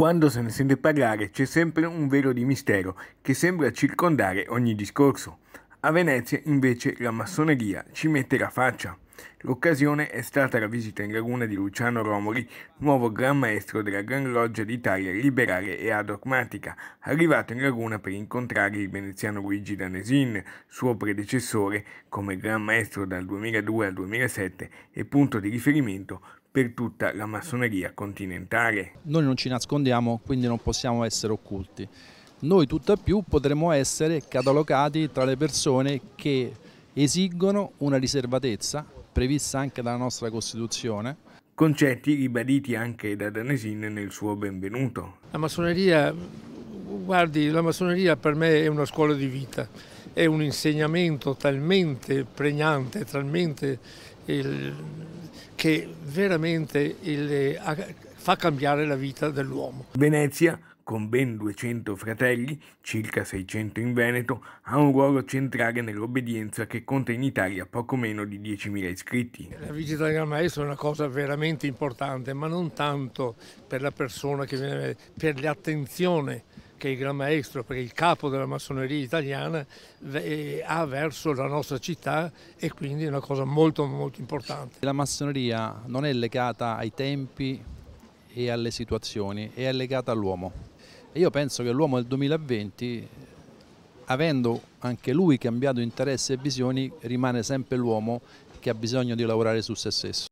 Quando se ne sente parlare c'è sempre un velo di mistero che sembra circondare ogni discorso. A Venezia invece la massoneria ci mette la faccia. L'occasione è stata la visita in laguna di Luciano Romoli, nuovo Gran Maestro della Gran Loggia d'Italia liberale e adogmatica, arrivato in laguna per incontrare il veneziano Luigi Danesin, suo predecessore come Gran Maestro dal 2002 al 2007 e punto di riferimento per tutta la massoneria continentale. Noi non ci nascondiamo, quindi non possiamo essere occulti. Noi tutt'appiù potremmo essere catalogati tra le persone che esigono una riservatezza, prevista anche dalla nostra Costituzione, concetti ribaditi anche da Danesin nel suo benvenuto. La massoneria, guardi, la massoneria per me è una scuola di vita, è un insegnamento talmente pregnante, talmente il, che veramente il, fa cambiare la vita dell'uomo. Venezia, con ben 200 fratelli, circa 600 in Veneto, ha un ruolo centrale nell'obbedienza che conta in Italia poco meno di 10.000 iscritti. La visita del Gran Maestro è una cosa veramente importante, ma non tanto per la persona che viene, per l'attenzione che il Gran Maestro, perché il capo della massoneria italiana, eh, ha verso la nostra città e quindi è una cosa molto molto importante. La massoneria non è legata ai tempi e alle situazioni, è legata all'uomo. Io penso che l'uomo del 2020, avendo anche lui cambiato interesse e visioni, rimane sempre l'uomo che ha bisogno di lavorare su se stesso.